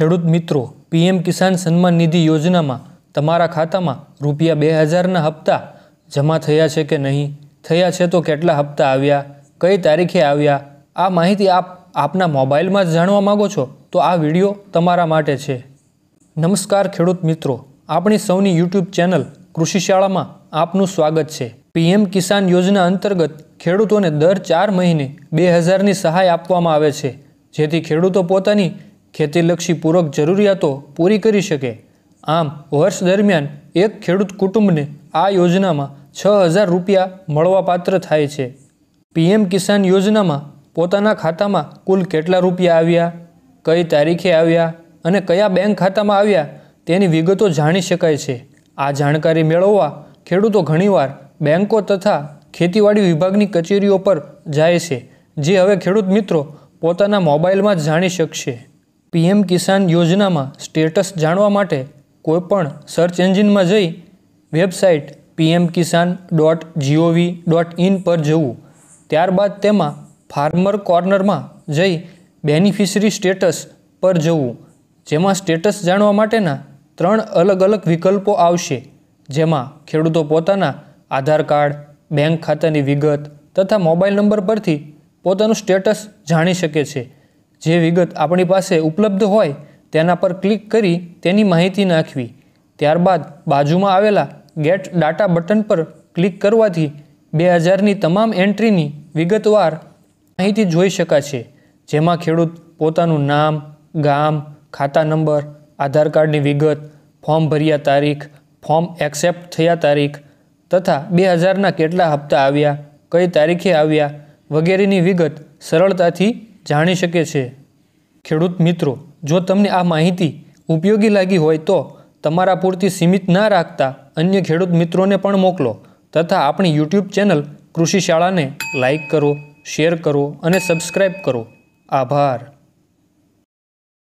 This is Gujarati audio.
ખેડૂત મિત્રો પીએમ કિસાન સન્માન નિધિ યોજનામાં તમારા ખાતામાં રૂપિયા બે હજારના હપ્તા જમા થયા છે કે નહીં થયા છે તો કેટલા હપ્તા આવ્યા કઈ તારીખે આવ્યા આ માહિતી આપ આપના મોબાઈલમાં જ જાણવા માગો છો તો આ વિડીયો તમારા માટે છે નમસ્કાર ખેડૂત મિત્રો આપણી સૌની યુટ્યુબ ચેનલ કૃષિશાળામાં આપનું સ્વાગત છે પીએમ કિસાન યોજના અંતર્ગત ખેડૂતોને દર ચાર મહિને બે હજારની સહાય આપવામાં આવે છે જેથી ખેડૂતો પોતાની ખેતીલક્ષી પૂરક જરૂરિયાતો પૂરી કરી શકે આમ વર્ષ દરમિયાન એક ખેડૂત કુટુંબને આ યોજનામાં છ હજાર રૂપિયા મળવાપાત્ર થાય છે પીએમ કિસાન યોજનામાં પોતાના ખાતામાં કુલ કેટલા રૂપિયા આવ્યા કઈ તારીખે આવ્યા અને કયા બેંક ખાતામાં આવ્યા તેની વિગતો જાણી શકાય છે આ જાણકારી મેળવવા ખેડૂતો ઘણીવાર બેંકો તથા ખેતીવાડી વિભાગની કચેરીઓ પર જાય છે જે હવે ખેડૂત મિત્રો પોતાના મોબાઈલમાં જ જાણી શકશે પીએમ કિસાન યોજનામાં સ્ટેટસ જાણવા માટે કોઈપણ સર્ચ એન્જિનમાં જઈ website PM Kisan dot G O V dot in પર જવું ત્યારબાદ તેમાં ફાર્મર કોર્નરમાં જઈ બેનિફિશરી સ્ટેટસ પર જવું જેમાં સ્ટેટસ જાણવા માટેના ત્રણ અલગ અલગ વિકલ્પો આવશે જેમાં ખેડૂતો પોતાના આધાર કાર્ડ બેંક ખાતાની વિગત તથા મોબાઈલ નંબર પરથી પોતાનું સ્ટેટસ જાણી શકે છે જે વિગત આપણી પાસે ઉપલબ્ધ હોય તેના પર ક્લિક કરી તેની માહિતી નાખવી ત્યારબાદ બાજુમાં આવેલા ગેટ ડાટા બટન પર ક્લિક કરવાથી બે હજારની તમામ એન્ટ્રીની વિગતવાર માહિતી જોઈ શકાશે જેમાં ખેડૂત પોતાનું નામ ગામ ખાતા નંબર આધાર કાર્ડની વિગત ફોર્મ ભર્યા તારીખ ફોર્મ એક્સેપ્ટ થયા તારીખ તથા બે હજારના કેટલા હપ્તા આવ્યા કઈ તારીખે આવ્યા વગેરેની વિગત સરળતાથી જાણી શકે છે ખેડૂત મિત્રો જો તમને આ માહિતી ઉપયોગી લાગી હોય તો તમારા પૂરતી સીમિત ના રાખતા અન્ય ખેડૂત મિત્રોને પણ મોકલો તથા આપણી યુટ્યુબ ચેનલ કૃષિ શાળાને લાઈક કરો શેર કરો અને સબસ્ક્રાઈબ કરો આભાર